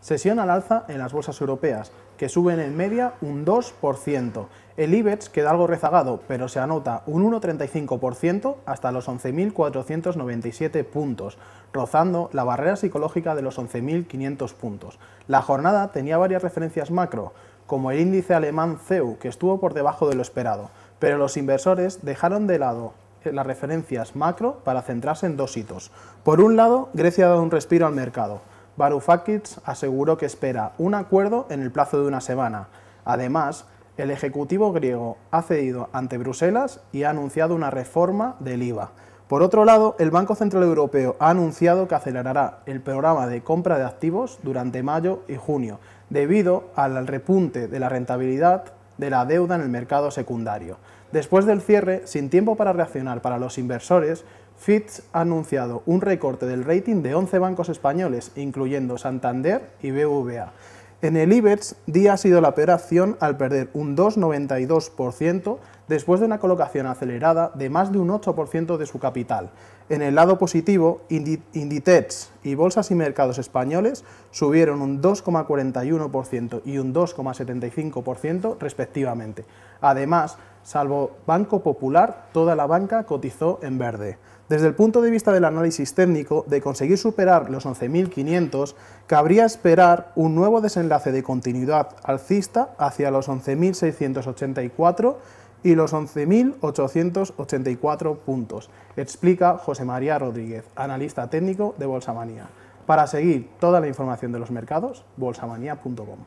Sesión al alza en las bolsas europeas, que suben en media un 2%. El IBEX queda algo rezagado, pero se anota un 1,35% hasta los 11.497 puntos, rozando la barrera psicológica de los 11.500 puntos. La jornada tenía varias referencias macro, como el índice alemán CEU, que estuvo por debajo de lo esperado, pero los inversores dejaron de lado eh, las referencias macro para centrarse en dos hitos. Por un lado, Grecia ha dado un respiro al mercado, Varoufakis aseguró que espera un acuerdo en el plazo de una semana. Además, el Ejecutivo griego ha cedido ante Bruselas y ha anunciado una reforma del IVA. Por otro lado, el Banco Central Europeo ha anunciado que acelerará el programa de compra de activos durante mayo y junio, debido al repunte de la rentabilidad de la deuda en el mercado secundario. Después del cierre, sin tiempo para reaccionar para los inversores, Fitch ha anunciado un recorte del rating de 11 bancos españoles, incluyendo Santander y BVA. En el IBEX, día ha sido la peor acción al perder un 2,92% después de una colocación acelerada de más de un 8% de su capital. En el lado positivo, Inditex y Bolsas y Mercados Españoles subieron un 2,41% y un 2,75% respectivamente. Además, Salvo Banco Popular, toda la banca cotizó en verde. Desde el punto de vista del análisis técnico, de conseguir superar los 11.500, cabría esperar un nuevo desenlace de continuidad alcista hacia los 11.684 y los 11.884 puntos, explica José María Rodríguez, analista técnico de Bolsamanía. Para seguir toda la información de los mercados, bolsamanía.com.